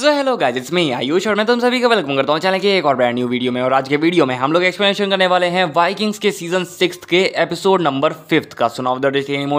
so hello guys it's me Ayush और मैं तुम सभी का वेलकम करता हूँ चैनल के एक और ब्रांड न्यू वीडियो में और आज के वीडियो में हम लोग एक्सप्लेनेशन करने वाले हैं वाइकिंग्स के सीजन सिक्स के एपिसोड नंबर फिफ्थ का son of the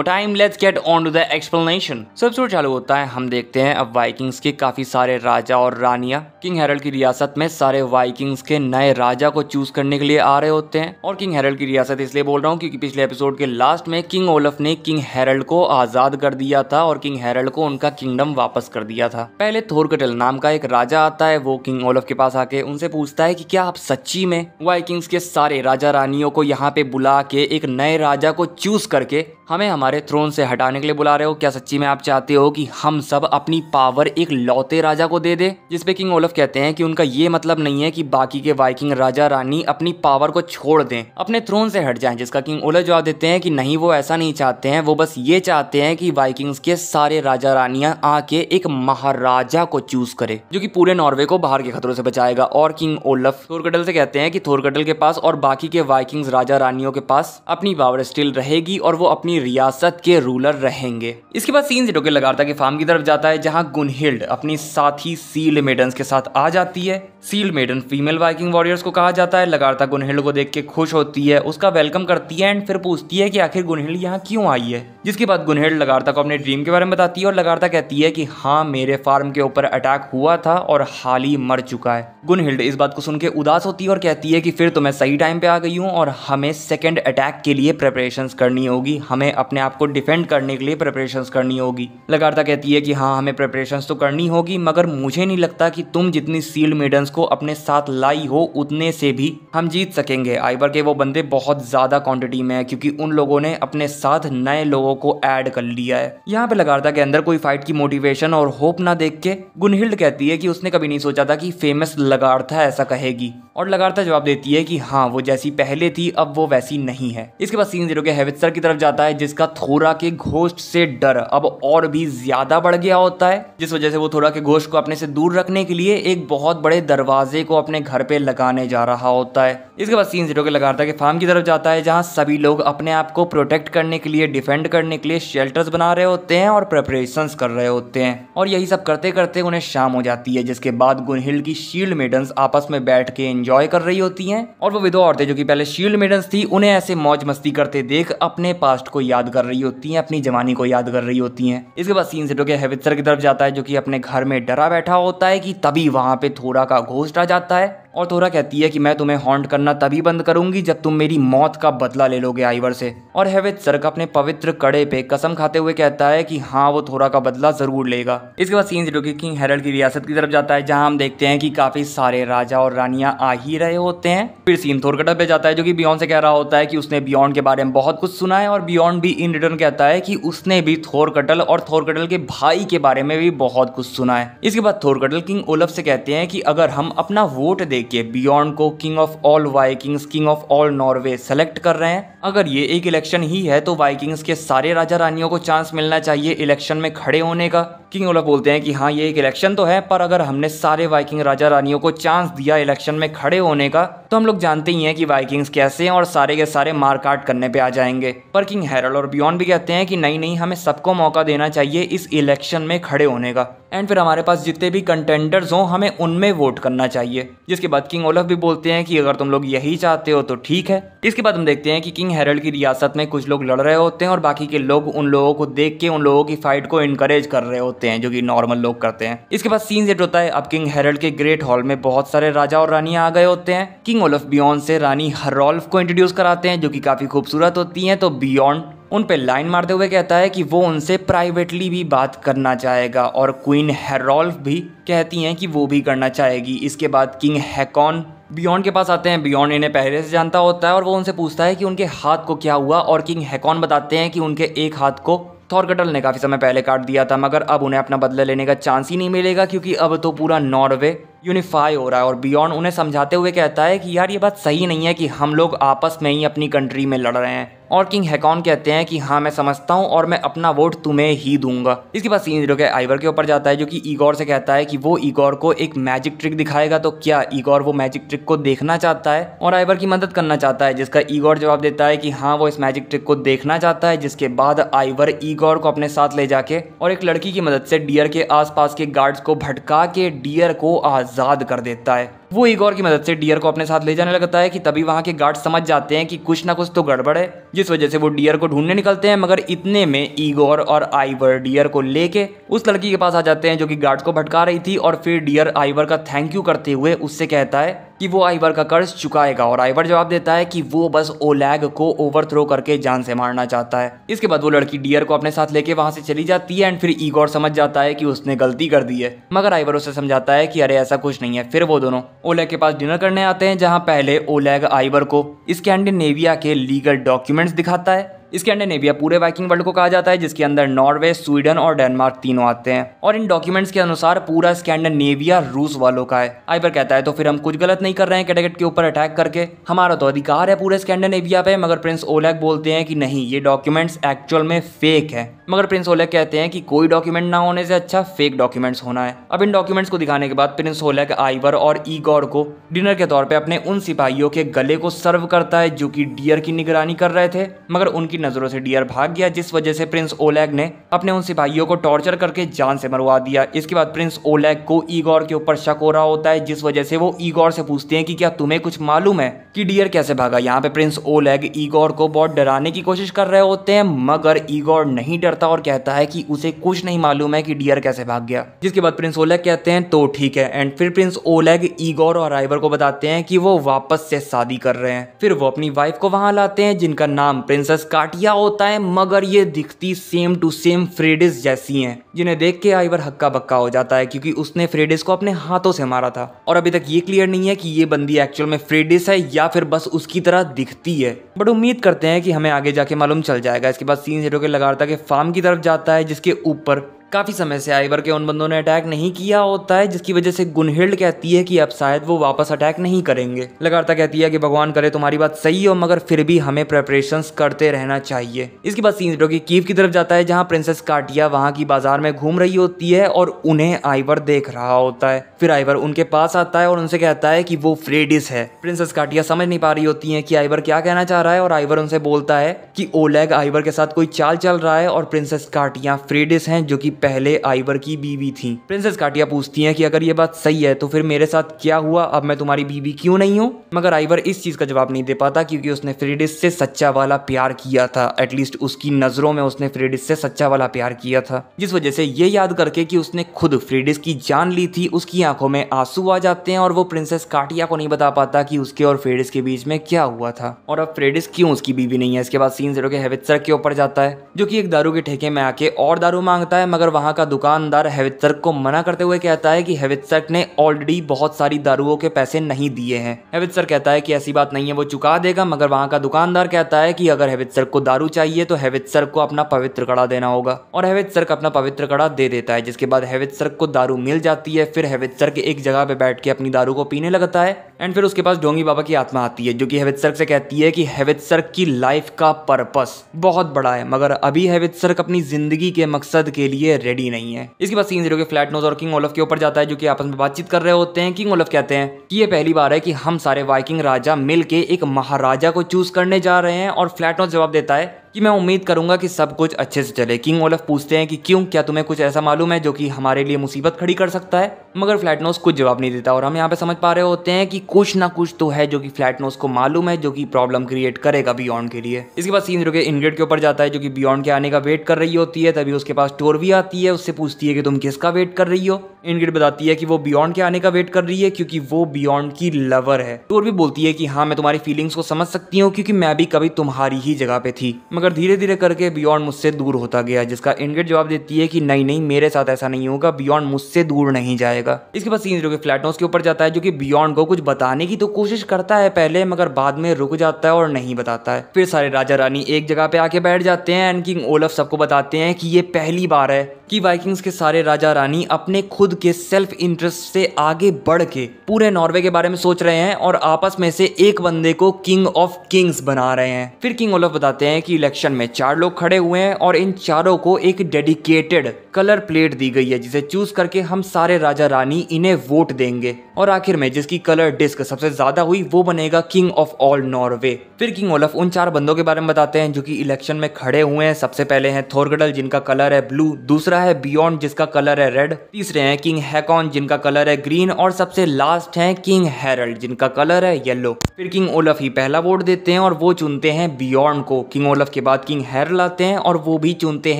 time let's get on to the explanation so episode चालू होता है हम देखते हैं अब वाइकिंग्स के काफी सारे राजा और रानिया किंग हेरल्ड की रियासत में सारे वाइकिंग्स के नए राजा को चूज करने के लिए आ रहे होते हैं और किंग हेरल्ड की रियासत इसलिए बोल रहा हूँ क्योंकि पिछले एपिसोड के लास्ट में किंग ओलफ ने किंग हेरल्ड को आजाद कर दिया था और किंग हेरल्ड को उनका किंगडम वापस कर दिया था पहले थोर नाम नाम का एक राजा आता है वो किंग ओलफ के पास आके उनसे पूछता है कि क्या आप सच्ची में वाइकिंग्स के सारे राजा रानियों को यहाँ पे बुला के एक नए राजा को चूज करके हमें हमारे थ्रोन से हटाने के लिए बुला रहे हो क्या सच्ची में आप चाहते हो कि हम सब अपनी पावर एक लौते राजा को दे दे जिसपे किंग ओलफ कहते हैं कि उनका ये मतलब नहीं है कि बाकी के वाइकिंग राजा रानी अपनी पावर को छोड़ दें अपने थ्रोन से हट जाएं जिसका किंग ओलफ जवाब देते हैं कि नहीं वो ऐसा नहीं चाहते हैं वो बस ये चाहते हैं कि वाइकिंग्स के सारे राजा रानियां आके एक महाराजा को चूज करे जो की पूरे नॉर्वे को बाहर के खतरों से बचाएगा और किंग ओलफ थोरकटल से कहते हैं कि थोरकटल के पास और बाकी के वाइकिंग्स राजा रानियों के पास अपनी पावर स्टिल रहेगी और वो अपनी रियासत के रूलर रहेंगे इसके बाद सीन जीरो के लगातार के फार्म की तरफ जाता है जहां गुनहिल्ड अपनी साथी सील मेडन के साथ आ जाती है shield maiden female Viking warriors को कहा जाता है लगातार गुनहिल्ड को देख के खुश होती है उसका वेलकम करती है एंड फिर पूछती है कि आखिर गुनहिल्ड यहाँ क्यों आई है जिसके बाद गुनहेड लगारता को अपने ड्रीम के बारे में बताती है और लगारता कहती है कि हाँ मेरे फार्म के ऊपर अटैक हुआ था और हाल ही मर चुका है गुनहिल्ड इस बात को सुन के उदास होती है और कहती है कि फिर तो मैं सही टाइम पे आ गई हूँ और हमें सेकेंड अटैक के लिए प्रेपरेशन करनी होगी हमें अपने आप को डिफेंड करने के लिए प्रेपरेशन करनी होगी लगारता कहती है कि हाँ हमें प्रेपरेशन तो करनी होगी मगर मुझे नहीं लगता कि तुम जितनी सील्ड मेडन्स को अपने साथ लाई हो उतने से भी हम जीत सकेंगे आइबर के वो बंदे बहुत ज्यादा क्वांटिटी में है क्योंकि उन लोगों ने अपने साथ नए लोगों लोगों को ऐड कर लिया है यहाँ पे लगाता के अंदर कोई फाइट की मोटिवेशन और होप ना देख के गुनहिल्ड कहती है कि उसने कभी नहीं सोचा था कि फेमस लगाड़ता ऐसा कहेगी और लगातार जवाब देती है कि हाँ वो जैसी पहले थी अब वो वैसी नहीं है इसके बाद सीन जीरो के हैवित की तरफ जाता है जिसका थोड़ा के घोष्ट से डर अब और भी ज्यादा बढ़ गया होता है जिस वजह से वो थोड़ा के घोष्ट को अपने से दूर रखने के लिए एक बहुत बड़े दरवाजे को अपने घर पे लगाने जा रहा होता है इसके बाद सीन जीरो के लगातार के फार्म की तरफ जाता है जहाँ सभी लोग अपने आप को प्रोटेक्ट करने के लिए डिफेंड कर करने के लिए शेल्टर्स बना रहे होते हैं और प्रेपरेशंस कर रहे होते हैं और यही सब करते करते उन्हें शाम हो जाती है जिसके बाद गुनहिल की शील्ड मेडन्स आपस में बैठ के एंजॉय कर रही होती हैं और वो विधवा औरतें जो कि पहले शील्ड मेडन्स थी उन्हें ऐसे मौज मस्ती करते देख अपने पास्ट को याद कर रही होती हैं अपनी जवानी को याद कर रही होती हैं इसके बाद सीन सेटो के हेवित्सर की तरफ जाता है जो कि अपने घर में डरा बैठा होता है कि तभी वहां पे थोड़ा का घोस्ट आ जाता है और तोरा कहती है कि मैं तुम्हें हॉन्ट करना तभी बंद करूंगी जब तुम मेरी मौत का बदला ले लोगे आइवर से और हैवे सर्क अपने पवित्र कड़े पे कसम खाते हुए कहता है कि हाँ वो थोरा का बदला जरूर लेगा इसके बाद सीन जीरो किंग हेरल्ड की रियासत की तरफ जाता है जहाँ हम देखते हैं कि काफी सारे राजा और रानिया आ ही रहे होते हैं फिर सीन थोरकटा पे जाता है जो की बियॉन से कह रहा होता है की उसने बियॉन्ड के बारे में बहुत कुछ सुना है और बियॉन्ड भी इन रिटर्न कहता है की उसने भी थोरकटल और थोरकटल के भाई के बारे में भी बहुत कुछ सुना है इसके बाद थोरकटल किंग ओलफ से कहते हैं कि अगर हम अपना वोट दे लेके बियॉन्ड को king of all Vikings king of all Norway select कर रहे हैं अगर ये एक इलेक्शन ही है तो वाइकिंग्स के सारे राजा रानियों को चांस मिलना चाहिए इलेक्शन में खड़े होने का किंग ओलफ बोलते हैं कि हाँ ये एक इलेक्शन तो है पर अगर हमने सारे वाइकिंग राजा रानियों को चांस दिया इलेक्शन में खड़े होने का तो हम लोग जानते ही हैं कि वाइकिंग्स कैसे हैं और सारे के सारे मारकाट करने पे आ जाएंगे पर किंग हैरल और बियॉन्ड भी कहते हैं कि नहीं नहीं हमें सबको मौका देना चाहिए इस इलेक्शन में खड़े होने का एंड फिर हमारे पास जितने भी कंटेंडर्स हों हमें उनमें वोट करना चाहिए जिसके बाद किंग ओलफ भी बोलते हैं कि अगर तुम लोग यही चाहते हो तो ठीक है इसके बाद हम देखते हैं कि किंग हेरल्ड की रियासत में कुछ लोग लड़ रहे होते हैं और बाकी के लोग उन लोगों को देख के उन लोगों की फाइट को इनकरेज कर रहे होते हैं जो कि नॉर्मल लोग करते हैं इसके बाद सीन सेट होता है अब किंग हेरल्ड के ग्रेट हॉल में बहुत सारे राजा और रानियां आ गए होते हैं किंग ओलफ बियॉन्ड से रानी हरोल्फ को इंट्रोड्यूस कराते हैं जो की काफी खूबसूरत होती है तो बियॉन्ड उन पर लाइन मारते हुए कहता है कि वो उनसे प्राइवेटली भी बात करना चाहेगा और क्वीन हेरोल्फ भी कहती हैं कि वो भी करना चाहेगी इसके बाद किंग हैकॉन बियॉन्ड के पास आते हैं बियॉन्ड इन्हें पहले से जानता होता है और वो उनसे पूछता है कि उनके हाथ को क्या हुआ और किंग हैकॉन बताते हैं कि उनके एक हाथ को थॉर कटल ने काफ़ी समय पहले काट दिया था मगर अब उन्हें अपना बदला लेने का चांस ही नहीं मिलेगा क्योंकि अब तो पूरा नॉर्वे यूनिफाई हो रहा है और बियॉन्ड उन्हें समझाते हुए कहता है कि यार ये बात सही नहीं है कि हम लोग आपस में ही अपनी कंट्री में लड़ रहे हैं और किंग हैकॉन कहते हैं कि हाँ मैं समझता हूँ और मैं अपना वोट तुम्हें ही दूंगा इसके बाद सीन जीरो के आइवर के ऊपर जाता है जो कि ईगोर से कहता है कि वो ईगोर को एक मैजिक ट्रिक दिखाएगा तो क्या ईगोर वो मैजिक ट्रिक को देखना चाहता है और आइवर की मदद करना चाहता है जिसका ईगोर जवाब देता है कि हाँ वो इस मैजिक ट्रिक को देखना चाहता है जिसके बाद आइवर ईगोर को अपने साथ ले जाके और एक लड़की की मदद से डियर के आस के गार्ड्स को भटका के डियर को आज आज़ाद कर देता है वो इगोर की मदद से डियर को अपने साथ ले जाने लगता है कि तभी वहाँ के गार्ड समझ जाते हैं कि कुछ ना कुछ तो गड़बड़ है जिस वजह से वो डियर को ढूंढने निकलते हैं मगर इतने में ईगोर और आइवर डियर को लेके उस लड़की के पास आ जाते हैं जो कि गार्ड को भटका रही थी और फिर डियर आइवर का थैंक यू करते हुए उससे कहता है कि वो आइवर का कर्ज चुकाएगा और आइवर जवाब देता है कि वो बस ओलैग को ओवरथ्रो करके जान से मारना चाहता है इसके बाद वो लड़की डियर को अपने साथ लेके वहां से चली जाती है एंड फिर ईगोर समझ जाता है कि उसने गलती कर दी है मगर आइवर उसे समझाता है कि अरे ऐसा कुछ नहीं है फिर वो दोनों ओलेग के पास डिनर करने आते हैं जहां पहले ओलेग आइवर को स्कैंडिनेविया के लीगल डॉक्यूमेंट्स दिखाता है नेबिया पूरे वाइकिंग वर्ल्ड को कहा जाता है जिसके अंदर नॉर्वे स्वीडन और डेनमार्क तीनों आते हैं और इन डॉक्यूमेंट्स के अनुसार पूरा स्कैंडिनेविया रूस वालों का है आइबर कहता है तो फिर हम कुछ गलत नहीं कर रहे हैं कैडेगेट के ऊपर अटैक करके हमारा तो अधिकार है पूरे स्कैंडिनेविया पे मगर प्रिंस ओलेग बोलते हैं कि नहीं ये डॉक्यूमेंट्स एक्चुअल में फेक है मगर प्रिंस ओलेग कहते हैं कि कोई डॉक्यूमेंट ना होने से अच्छा फेक डॉक्यूमेंट्स होना है अब इन डॉक्यूमेंट्स को दिखाने के बाद प्रिंस ओलेग आइवर और ईगोर को डिनर के तौर पर अपने उन सिपाहियों के गले को सर्व करता है जो कि डियर की निगरानी कर रहे थे मगर उनकी की नज़रों से डियर भाग गया जिस वजह से प्रिंस ओलेग ने अपने उन सिपाहियों को टॉर्चर करके जान से मरवा दिया इसके बाद प्रिंस ओलेग को ईगोर के ऊपर शक हो रहा होता है जिस वजह से वो ईगोर से पूछते हैं कि क्या तुम्हें कुछ मालूम है कि डियर कैसे भागा यहाँ पे प्रिंस ओलेग ईगोर को बहुत डराने की कोशिश कर रहे होते हैं मगर ईगोर नहीं डरता और कहता है कि उसे कुछ नहीं मालूम है कि डियर कैसे भाग गया जिसके बाद प्रिंस ओलेग कहते हैं तो ठीक है एंड फिर प्रिंस ओलेग ईगोर और राइवर को बताते हैं कि वो वापस से शादी कर रहे हैं फिर वो अपनी वाइफ को वहां लाते हैं जिनका नाम प्रिंसेस काट घाटिया होता है मगर ये दिखती सेम टू सेम फ्रेडिस जैसी हैं जिन्हें देख के आइवर हक्का बक्का हो जाता है क्योंकि उसने फ्रेडिस को अपने हाथों से मारा था और अभी तक ये क्लियर नहीं है कि ये बंदी एक्चुअल में फ्रेडिस है या फिर बस उसकी तरह दिखती है बट उम्मीद करते हैं कि हमें आगे जाके मालूम चल जाएगा इसके बाद सीन जीरो के लगातार के फार्म की तरफ जाता है जिसके ऊपर काफ़ी समय से आइबर के उन बंदों ने अटैक नहीं किया होता है जिसकी वजह से गुनहिल्ड कहती है कि अब शायद वो वापस अटैक नहीं करेंगे लगातार कहती है कि भगवान करे तुम्हारी बात सही हो मगर फिर भी हमें प्रेपरेशन करते रहना चाहिए इसके बाद सीन की कीव की तरफ जाता है जहाँ प्रिंसेस काटिया वहाँ की बाजार में घूम रही होती है और उन्हें आइवर देख रहा होता है फिर आइवर उनके पास आता है और उनसे कहता है कि वो फ्रेडिस है प्रिंसेस काटिया समझ नहीं पा रही होती है कि आइवर क्या कहना चाह रहा है और आइवर उनसे बोलता है कि ओलेग आइवर के साथ कोई चाल चल रहा है और प्रिंसेस काटिया फ्रेडिस हैं जो कि पहले आइवर की बीवी थी प्रिंसेस काटिया पूछती है कि अगर ये बात सही है तो फिर मेरे साथ क्या हुआ अब मैं तुम्हारी बीवी क्यों नहीं हूँ मगर आइवर इस चीज का जवाब नहीं दे पाता क्योंकि उसने फ्रेडिस से सच्चा वाला प्यार किया था एटलीस्ट उसकी नजरों में उसने फ्रेडिस से सच्चा वाला प्यार किया था जिस वजह से ये याद करके कि उसने खुद फ्रेडिस की जान ली थी उसकी आंखों में आंसू आ जाते हैं और वो प्रिंसेस काटिया को नहीं बता पाता कि उसके और फ्रेडिस के बीच में क्या हुआ था और अब फ्रेडिस क्यों उसकी बीवी नहीं है इसके बाद सीन जीरो के के ऊपर जाता है जो की एक दारू के ठेके में आके और दारू मांगता है मगर वहाँ का दुकानदार हेवित्सर्क को मना करते हुए कहता है कि हेवित्सर्क ने ऑलरेडी बहुत सारी दारुओं के पैसे नहीं दिए हैं हेवित्सर कहता है कि ऐसी बात नहीं है वो चुका देगा मगर वहाँ का दुकानदार कहता है कि अगर हेवित्सर्क को दारू चाहिए तो हेवित्सर्क को अपना पवित्र कड़ा देना होगा और हेवित्सर्क अपना पवित्र कड़ा दे देता है जिसके बाद हेवित्सर्क को दारू मिल जाती है फिर हेवित्सर्क एक जगह पे बैठ के अपनी दारू को पीने लगता है एंड फिर उसके पास डोंगी बाबा की आत्मा आती है जो कि हैवित सर्क से कहती है कि हैवित सर्क की लाइफ का पर्पस बहुत बड़ा है मगर अभी हैवित सर्क अपनी जिंदगी के मकसद के लिए रेडी नहीं है इसके बाद सीन जीरो के फ्लैट नोज और किंग ओलफ के ऊपर जाता है जो कि आपस में बातचीत कर रहे होते हैं किंग ओलफ कहते हैं कि ये पहली बार है कि हम सारे वाइकिंग राजा मिल के एक महाराजा को चूज करने जा रहे हैं और फ्लैट नोज जवाब देता है कि मैं उम्मीद करूंगा कि सब कुछ अच्छे से चले किंग ओलफ पूछते हैं कि क्यों क्या तुम्हें कुछ ऐसा मालूम है जो कि हमारे लिए मुसीबत खड़ी कर सकता है मगर फ्लैटनोस कुछ जवाब नहीं देता और हम यहाँ पे समझ पा रहे होते हैं कि कुछ ना कुछ तो है जो कि फ्लैटनोस को मालूम है जो कि प्रॉब्लम क्रिएट करेगा बियॉन्ड के लिए इसके बाद सीन रुके इनग्रेड के ऊपर जाता है जो कि बियॉन्ड के आने का वेट कर रही होती है तभी उसके पास टोर भी आती है उससे पूछती है कि तुम किसका वेट कर रही हो इनग्रेड बताती है कि वो बियॉन्ड के आने का वेट कर रही है क्योंकि वो बियॉन्ड की लवर है टोर भी बोलती है कि हाँ मैं तुम्हारी फीलिंग्स को समझ सकती हूँ क्योंकि मैं भी कभी तुम्हारी ही जगह पे थी मगर धीरे धीरे करके बियॉन्ड मुझसे दूर होता गया जिसका इनगेट जवाब देती है कि नहीं नहीं मेरे साथ ऐसा नहीं होगा बियॉन्ड मुझसे दूर नहीं जाएगा इसके बाद सीन रुके फ्लैट हाउस के ऊपर जाता है जो कि बियॉन्ड को कुछ बताने की तो कोशिश करता है पहले मगर बाद में रुक जाता है और नहीं बताता है फिर सारे राजा रानी एक जगह पे आके बैठ जाते हैं एंड किंग ओलफ सबको बताते हैं कि ये पहली बार है कि वाइकिंग्स के सारे राजा रानी अपने खुद के सेल्फ इंटरेस्ट से आगे बढ़ के पूरे नॉर्वे के बारे में सोच रहे हैं और आपस में से एक बंदे को किंग ऑफ किंग्स बना रहे हैं फिर किंग ओलफ बताते हैं कि सेक्शन में चार लोग खड़े हुए हैं और इन चारों को एक डेडिकेटेड कलर प्लेट दी गई है जिसे चूज करके हम सारे राजा रानी इन्हें वोट देंगे और आखिर में जिसकी कलर डिस्क सबसे ज्यादा हुई वो बनेगा किंग ऑफ ऑल नॉर्वे फिर किंग ओलफ उन चार बंदों के बारे में बताते हैं जो कि इलेक्शन में खड़े हुए हैं सबसे पहले हैं थोरगडल जिनका कलर है ब्लू दूसरा है बियॉन्ड जिसका कलर है रेड तीसरे हैं किंग हैकॉन जिनका कलर है ग्रीन और सबसे लास्ट है किंग हेरल्ड जिनका कलर है येलो फिर किंग ओलफ ही पहला वोट देते हैं और वो चुनते हैं बियॉन्ड को किंग ओलफ के बाद किंग हेरल आते हैं और वो भी चुनते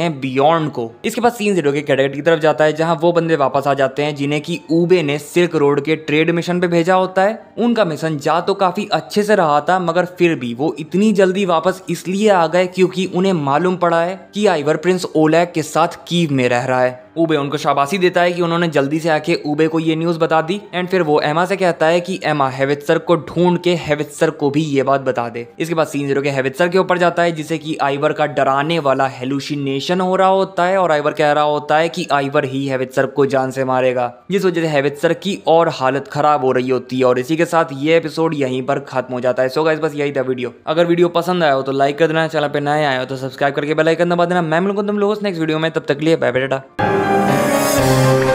हैं बियॉन्ड को इसके बाद सीन जीरो के की तरफ जाता है जहाँ वो बंदे वापस आ जाते हैं जिन्हें की ऊबे ने सिल्क रोड के ट्रेड मिशन पे भेजा होता है उनका मिशन जा तो काफ़ी अच्छे से रहा था मगर फिर भी वो इतनी जल्दी वापस इसलिए आ गए क्योंकि उन्हें मालूम पड़ा है कि आइवर प्रिंस ओलैक के साथ कीव में रह रहा है ऊबे उनको शाबाशी देता है कि उन्होंने जल्दी से आके ऊबे को ये न्यूज़ बता दी एंड फिर वो एमा से कहता है कि एमा हैवित सर को ढूंढ के हैवित सर को भी ये बात बता दे इसके बाद सीन जीरो के हैवित सर के ऊपर जाता है जिसे कि आइवर का डराने वाला हेलुसिनेशन हो रहा होता है और आइवर कह रहा होता है कि आइवर ही हैवित सर को जान से मारेगा जिस वजह से हैवित सर की और हालत खराब हो रही होती है और इसी के साथ ये एपिसोड यहीं पर खत्म हो जाता है सो गाइस बस यही था वीडियो अगर वीडियो पसंद आया हो तो लाइक कर देना चैनल पर नए आए हो तो सब्सक्राइब करके बेल आइकन दबा देना मैं मिलूंगा तुम लोगों से नेक्स्ट वीडियो में तब तक लिए बाय बेटा Música